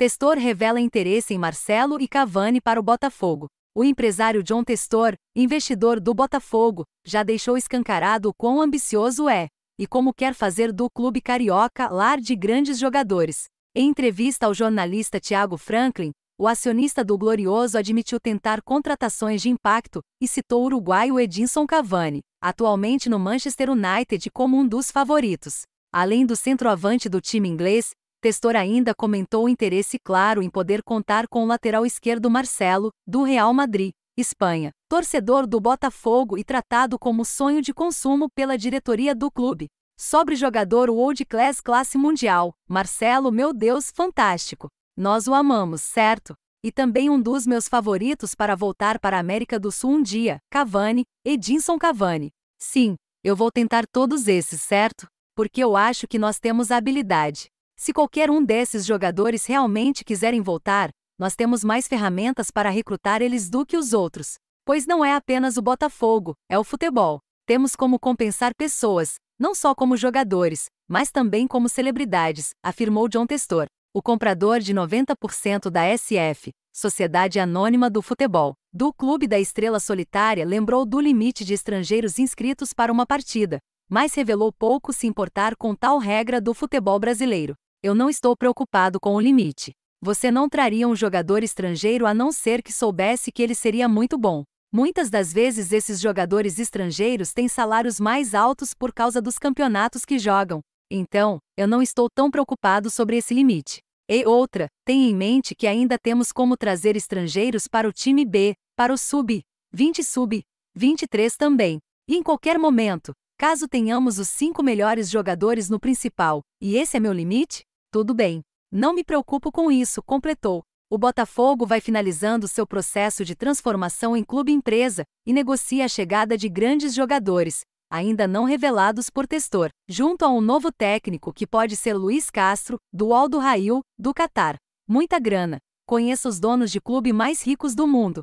Testor revela interesse em Marcelo e Cavani para o Botafogo. O empresário John Testor, investidor do Botafogo, já deixou escancarado o quão ambicioso é e como quer fazer do clube carioca lar de grandes jogadores. Em entrevista ao jornalista Tiago Franklin, o acionista do Glorioso admitiu tentar contratações de impacto e citou o uruguaio Edinson Cavani, atualmente no Manchester United, como um dos favoritos. Além do centroavante do time inglês, Testor ainda comentou o interesse claro em poder contar com o lateral esquerdo Marcelo, do Real Madrid, Espanha, torcedor do Botafogo e tratado como sonho de consumo pela diretoria do clube. Sobre jogador World Class classe mundial, Marcelo, meu Deus, fantástico. Nós o amamos, certo? E também um dos meus favoritos para voltar para a América do Sul um dia, Cavani, Edinson Cavani. Sim, eu vou tentar todos esses, certo? Porque eu acho que nós temos a habilidade. Se qualquer um desses jogadores realmente quiserem voltar, nós temos mais ferramentas para recrutar eles do que os outros. Pois não é apenas o Botafogo, é o futebol. Temos como compensar pessoas, não só como jogadores, mas também como celebridades, afirmou John Testor, o comprador de 90% da SF, Sociedade Anônima do Futebol, do Clube da Estrela Solitária lembrou do limite de estrangeiros inscritos para uma partida, mas revelou pouco se importar com tal regra do futebol brasileiro. Eu não estou preocupado com o limite. Você não traria um jogador estrangeiro a não ser que soubesse que ele seria muito bom. Muitas das vezes esses jogadores estrangeiros têm salários mais altos por causa dos campeonatos que jogam. Então, eu não estou tão preocupado sobre esse limite. E outra, tenha em mente que ainda temos como trazer estrangeiros para o time B, para o sub, 20 sub, 23 também. E em qualquer momento, caso tenhamos os cinco melhores jogadores no principal, e esse é meu limite, tudo bem. Não me preocupo com isso, completou. O Botafogo vai finalizando seu processo de transformação em clube-empresa e negocia a chegada de grandes jogadores, ainda não revelados por Testor, junto a um novo técnico que pode ser Luiz Castro, do Aldo Rail, do Catar. Muita grana. Conheça os donos de clube mais ricos do mundo.